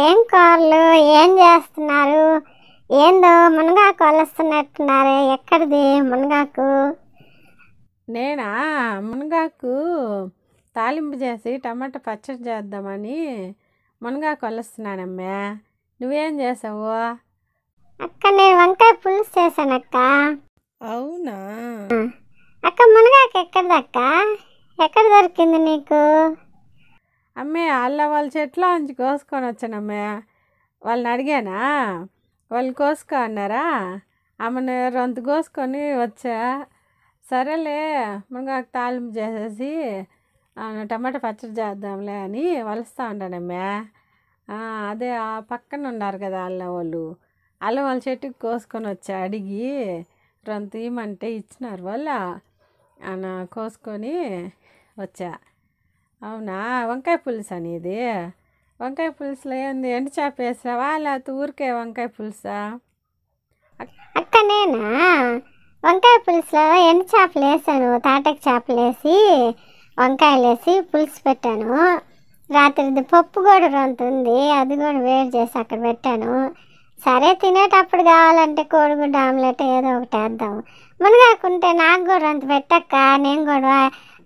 ఏం కార్లు ఏం చేస్తున్నారు ఏందో మునగాకు వలస్తున్నట్టున్నారు ఎక్కడిది మునగాకు నేనా మునగాకు తాలింపు చేసి టమాటా పచ్చడి చేద్దామని మునగాకు వలుస్తున్నానమ్మా నువ్వేం చేసావు అక్క నేను వంకాయ పులుసు చేశానక్క అవునా అక్క మునగాకు ఎక్కడిదక్క ఎక్కడ దొరికింది నీకు అమ్మే వాళ్ళ వాళ్ళ చెట్లో నుంచి కోసుకొని వచ్చాను అమ్మే వాళ్ళని అడిగానా వాళ్ళు కోసుకో అన్నారా ఆమెను రొంత కోసుకొని వచ్చా సరేలే మునగాకు తాలింపు చేసేసి టమాటా పచ్చడి చేద్దాంలే అని వలుస్తూ అమ్మే అదే ఆ పక్కన ఉన్నారు కదా అల్ల వాళ్ళు వాళ్ళ వాళ్ళ చెట్టుకి కోసుకొని వచ్చా అడిగి రొంత ఇమ్మంటే ఇచ్చినారు వాళ్ళ కోసుకొని వచ్చా అవునా వంకాయ పులుసు అనేది వంకాయ పులుసులో ఏంది ఎండు చేప వేసావా లేకపోతే ఊరికే వంకాయ పులుసా అక్క నేనా వంకాయ పులుసులో ఎండు చేపలు వేసాను తాటక చేపలు వేసి వంకాయలు వేసి పులుసు పెట్టాను రాత్రిది పప్పు కూడా రొంతుంది అది కూడా వేడి చేసి అక్కడ పెట్టాను సరే తినేటప్పుడు కావాలంటే కోడిగుడ్డ ఆమ్లెట్ ఏదో ఒకటి వేద్దాం మునగాకుంటే నాకు కూడా అంత పెట్టక్క నేను కూడా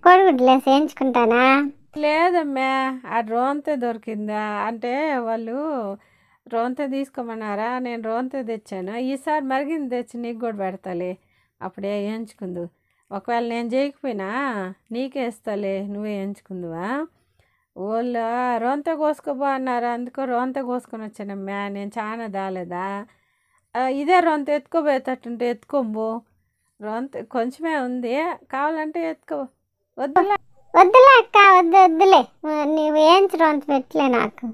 కోడిగుడ్డలేసి వేసి వేయించుకుంటానా లేదమ్మా ఆ రోంతే దొరికిందా అంటే వాళ్ళు రోంతే తీసుకోమన్నారా నేను రోంతే తెచ్చాను ఈసారి మరిగింది తెచ్చి నీకు కూడా పెడతాలే అప్పుడే వేయించుకుందు ఒకవేళ నేను చేయకపోయినా నీకే ఇస్తాలే నువ్వే వేయించుకుందువా వాళ్ళు రోంత కోసుకోబో అన్నారు అందుకో రోంత కోసుకొని వచ్చానమ్మా నేను చాలా దాలేదా ఇదే రొంత ఎత్తుకోబోయేటట్టుంటే ఎత్తుకోంబు రొంత కొంచెమే ఉంది కావాలంటే ఎత్తుకో వద్దులే వద్దులే అక్క వద్దు వద్దులే నువ్వు వేయించడం పెట్టలే నాకు